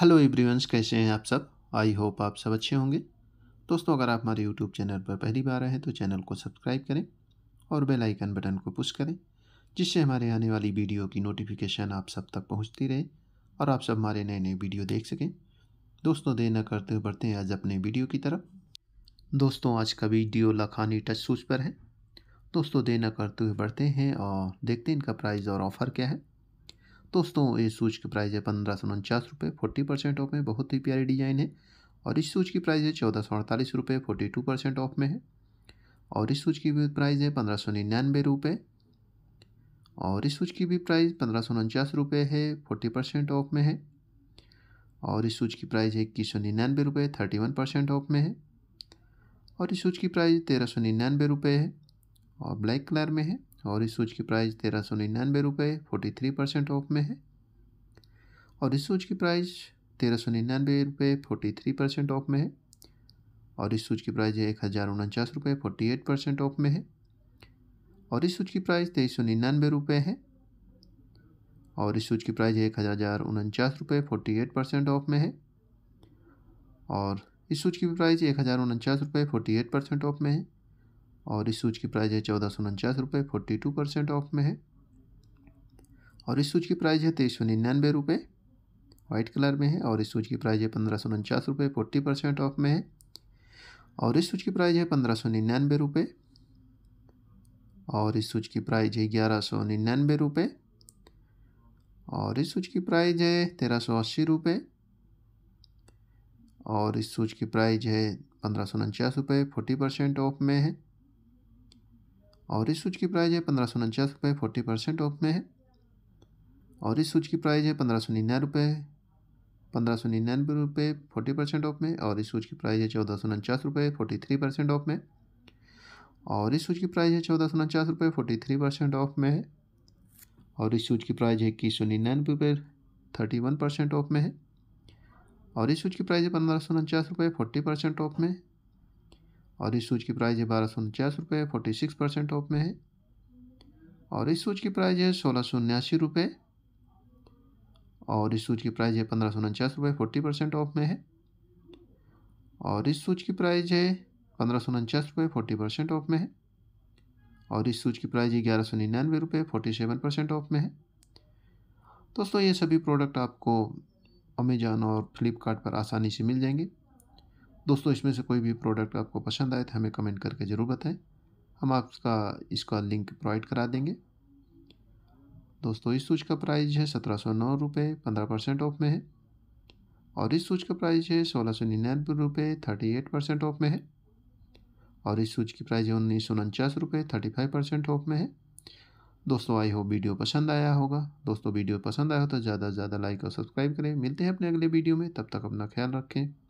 hello everyone's कैसे हैं आप सब आई होप आप सब अच्छे होंगे दोस्तों अगर आप हमारे यूट्यूब चैनल पर पहली बार आए हैं तो चैनल को सब्सक्राइब करें और बेल आइकन बटन को पुश करें जिससे हमारे आने वाली वीडियो की नोटिफिकेशन आप सब तक पहुंचती रहे और आप सब हमारे नए नए वीडियो देख सकें दोस्तों देर न करते हुए बढ़ते हैं आज अपने वीडियो की तरफ दोस्तों आज का वीडियो लखानी टच सूच पर है दोस्तों देर न करते हुए बढ़ते हैं और देखते हैं इनका प्राइस और ऑफ़र क्या है दोस्तों इस शूज़ की प्राइस है पंद्रह सौ उनचास रुपये फोर्टी परसेंट ऑफ में बहुत ही प्यारी डिज़ाइन है और इस शूज़ की प्राइस है चौदह सौ अड़तालीस रुपये फोर्टी टू परसेंट ऑफ में है और इस सूच की भी प्राइस है पंद्रह सौ निन्यानवे रुपये और इस सूच की भी प्राइस पंद्रह सौ उनचास रुपये है फोर्टी परसेंट ऑफ में है और इस सूच की प्राइस है इक्कीस सौ निन्यानवे रुपये थर्टी वन परसेंट ऑफ में है और इस सूच की प्राइस तेरह सौ निन्यानवे रुपये है और ब्लैक कलर में है और इस सूच की प्राइस तेरह सौ निन्यानवे रुपये फोर्टी थ्री परसेंट ऑफ में है और इस सूच की प्राइस तेरह सौ निन्यानवे रुपये फोर्टी थ्री परसेंट ऑफ में है और इस सूच की प्राइस है एक हज़ार उनचास रुपये फोर्टी एट परसेंट ऑफ में है और इस सूच की प्राइस तेईस सौ निन्यानवे रुपये है और इस सूच की प्राइस एक हज़ार उनचास रुपये फोर्टी एट परसेंट ऑफ में है और इस सूच की प्राइस एक हज़ार उनचास रुपये फोर्टी एट परसेंट ऑफ में है और इस सूच की प्राइस है चौदह सौ उनचास रुपये फोर्टी टू परसेंट ऑफ में है और इस सूच की प्राइस है तेईस सौ निन्यानवे रुपये वाइट कलर में है और इस सूच की प्राइस है पंद्रह सौ उनचास रुपये फोर्टी परसेंट ऑफ में है और इस सूच की प्राइस है पंद्रह सौ निन्यानवे रुपये और इस सूच की प्राइस है ग्यारह सौ निन्यानवे रुपये और इस सूच की प्राइस है तेरह सौ अस्सी रुपये और इस सूच की प्राइस है पंद्रह सौ उनचास रुपये फोर्टी परसेंट ऑफ में है और इस स्विच की प्राइस है पंद्रह सौ उनचास रुपये फोर्टी परसेंट ऑफ में है और इस शूज की प्राइस है पंद्रह सौ निन्यानवे रुपये पंद्रह सौ निन्यानवे रुपये फोर्टी परसेंट ऑफ में और इस स्विच की प्राइस है चौदह सौ उनचास रुपये फोर्टी थ्री परसेंट ऑफ में और इस स्विच की प्राइस है चौदह सौ उनचास रुपये फोर्टी थ्री परसेंट ऑफ में है और इस स्विच की प्राइस है इक्कीस सौ निन्यानवे रुपये थर्टी वन परसेंट ऑफ में है और इस स्विच की प्राइस है पंद्रह सौ उनचास रुपये फोर्टी परसेंट ऑफ में और इस शूज़ की प्राइस है बारह सौ उनचास रुपये फोर्टी सिक्स परसेंट ऑफ में है और इस शूज़ की प्राइस है सोलह सौ उन्यासी रुपये और इस शूज़ की प्राइस है पंद्रह सौ उनचास रुपये फोर्टी परसेंट ऑफ में है और इस शूज़ की प्राइस है पंद्रह सौ उनचास रुपये फोर्टी परसेंट ऑफ में है और इस शूज़ की प्राइस है ग्यारह सौ निन्यानवे रुपये फोर्टी सेवन परसेंट ऑफ में है दोस्तों ये सभी प्रोडक्ट आपको अमेजान और फ्लिपकार्ट पर आसानी से मिल जाएंगे दोस्तों इसमें से कोई भी प्रोडक्ट आपको पसंद आए तो हमें कमेंट करके ज़रूर बताएं हम आपका इसका लिंक प्रोवाइड करा देंगे दोस्तों इस सूच का प्राइस है सत्रह सौ नौ रुपये पंद्रह परसेंट ऑफ में है और इस सूच का प्राइस है सोलह सौ निन्यानवे रुपये थर्टी एट परसेंट ऑफ में है और इस सूच की प्राइस है उन्नीस सौ उनचास रुपये थर्टी फाइव परसेंट ऑफ में है दोस्तों आई होप वीडियो पसंद आया होगा दोस्तों वीडियो पसंद आया हो तो ज़्यादा से ज़्यादा लाइक और सब्सक्राइब करें मिलते हैं अपने अगले वीडियो में तब तक अपना ख्याल रखें